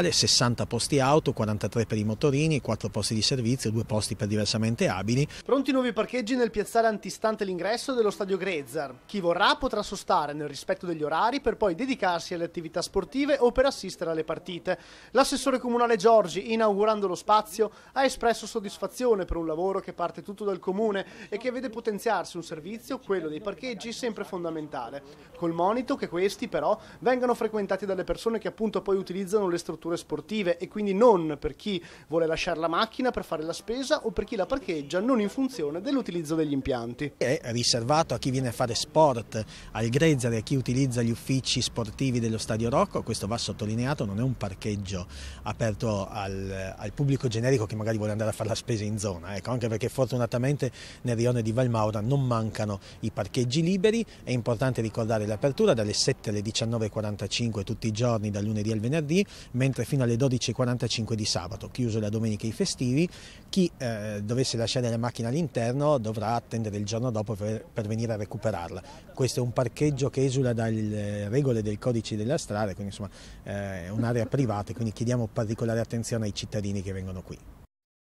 60 posti auto, 43 per i motorini, 4 posti di servizio, 2 posti per diversamente abili. Pronti i nuovi parcheggi nel piazzale antistante l'ingresso dello stadio Grezzar. Chi vorrà potrà sostare nel rispetto degli orari per poi dedicarsi alle attività sportive o per assistere alle partite. L'assessore comunale Giorgi, inaugurando lo spazio, ha espresso soddisfazione per un lavoro che parte tutto dal comune e che vede potenziarsi un servizio, quello dei parcheggi, sempre fondamentale. Col monito che questi però vengano frequentati dalle persone che appunto poi utilizzano le strutture strutture sportive e quindi non per chi vuole lasciare la macchina per fare la spesa o per chi la parcheggia non in funzione dell'utilizzo degli impianti. È riservato a chi viene a fare sport, al grezzare, a chi utilizza gli uffici sportivi dello Stadio Rocco, questo va sottolineato, non è un parcheggio aperto al, al pubblico generico che magari vuole andare a fare la spesa in zona, ecco, anche perché fortunatamente nel rione di Valmaura non mancano i parcheggi liberi, è importante ricordare l'apertura dalle 7 alle 19.45 tutti i giorni, dal lunedì al venerdì, mentre mentre fino alle 12.45 di sabato, chiuso la domenica e i festivi, chi eh, dovesse lasciare la macchina all'interno dovrà attendere il giorno dopo per, per, venire a recuperarla. Questo è un parcheggio che esula dalle eh, regole del codice della strada, quindi insomma eh, è un'area privata, quindi chiediamo particolare attenzione ai cittadini che vengono qui.